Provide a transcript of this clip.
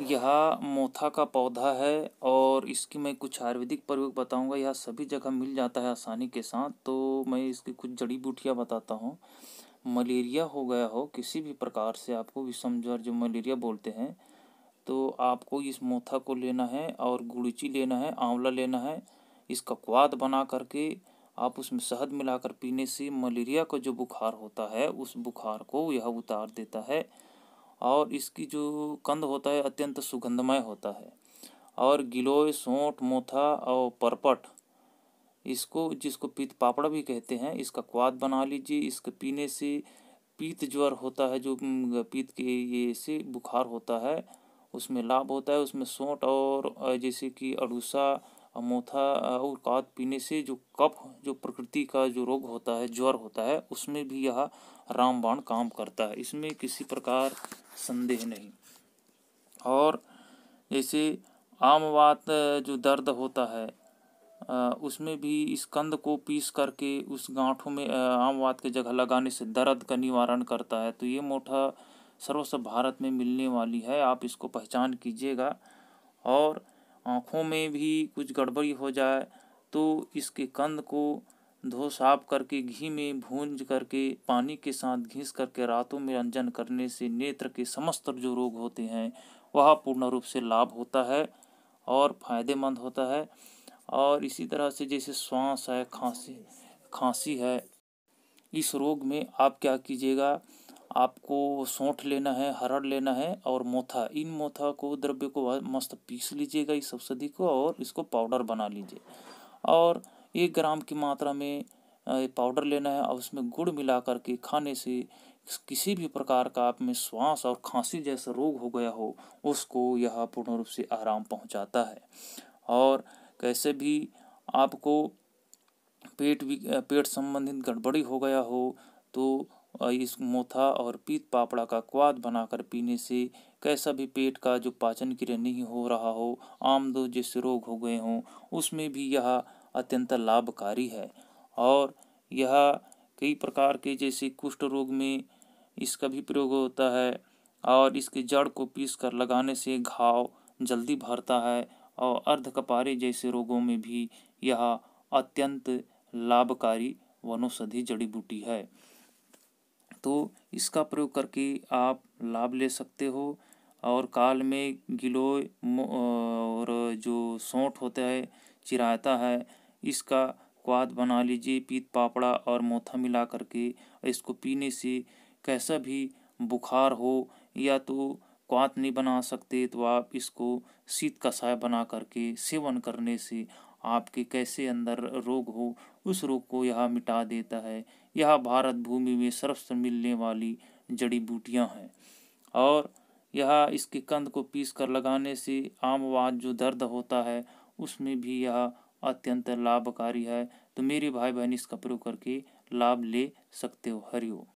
यह मोथा का पौधा है और इसकी मैं कुछ आयुर्वेदिक प्रयोग बताऊंगा यह सभी जगह मिल जाता है आसानी के साथ तो मैं इसकी कुछ जड़ी बूटियाँ बताता हूँ मलेरिया हो गया हो किसी भी प्रकार से आपको विषम ज्वर जो मलेरिया बोलते हैं तो आपको इस मोथा को लेना है और गुड़ची लेना है आंवला लेना है इसका क्वाद बना करके आप उसमें शहद मिलाकर पीने से मलेरिया का जो बुखार होता है उस बुखार को यह उतार देता है और इसकी जो कंद होता है अत्यंत सुगंधमय होता है और गिलोय सोंठ मोथा और परपट इसको जिसको पीत पापड़ भी कहते हैं इसका क्वाद बना लीजिए इसके पीने से पीत ज्वर होता है जो पीत के ये से बुखार होता है उसमें लाभ होता है उसमें सोंठ और जैसे कि अड़ूसा मोथा और काद पीने से जो कफ जो प्रकृति का जो रोग होता है ज्वर होता है उसमें भी यह रामबाण काम करता है इसमें किसी प्रकार संदेह नहीं और जैसे बात जो दर्द होता है उसमें भी इस कंद को पीस करके उस गांठों में बात के जगह लगाने से दर्द का निवारण करता है तो ये मोटा सर्वस्व भारत में मिलने वाली है आप इसको पहचान कीजिएगा और आँखों में भी कुछ गड़बड़ी हो जाए तो इसके कंद को धो साफ करके घी में भूंज करके पानी के साथ घिस करके रातों में अंजन करने से नेत्र के समस्त जो रोग होते हैं वह पूर्ण रूप से लाभ होता है और फायदेमंद होता है और इसी तरह से जैसे श्वास है खांसी खांसी है इस रोग में आप क्या कीजिएगा आपको सौठ लेना है हरड़ लेना है और मोथा इन मोथा को द्रव्य को मस्त पीस लीजिएगा इस औषधि को और इसको पाउडर बना लीजिए और एक ग्राम की मात्रा में पाउडर लेना है और उसमें गुड़ मिला करके खाने से किसी भी प्रकार का आप में श्वास और खांसी जैसा रोग हो गया हो उसको यह पूर्ण रूप से आराम पहुंचाता है और कैसे भी आपको पेट भी पेट संबंधित गड़बड़ी हो गया हो तो इस मोथा और पीत पापड़ा का क्वाद बनाकर पीने से कैसा भी पेट का जो पाचन क्रिया नहीं हो रहा हो आमदो जैसे रोग हो गए हों उसमें भी यह अत्यंत लाभकारी है और यह कई प्रकार के जैसे कुष्ठ रोग में इसका भी प्रयोग होता है और इसके जड़ को पीस कर लगाने से घाव जल्दी भरता है और अर्धकपारे जैसे रोगों में भी यह अत्यंत लाभकारी वनौषधि जड़ी बूटी है तो इसका प्रयोग करके आप लाभ ले सकते हो और काल में गिलोय और जो सौठ होता है चिरायता है इसका क्वाद बना लीजिए पीत पापड़ा और मोथा मिला करके इसको पीने से कैसा भी बुखार हो या तो क्वात नहीं बना सकते तो आप इसको शीत साय बना करके सेवन करने से आपके कैसे अंदर रोग हो उस रोग को यह मिटा देता है यह भारत भूमि में सर्वस्व मिलने वाली जड़ी बूटियां हैं और यह इसके कंद को पीस कर लगाने से आम आवाज जो दर्द होता है उसमें भी यह अत्यंत लाभकारी है तो मेरे भाई बहन इसका प्रयोग करके लाभ ले सकते हो हरिओम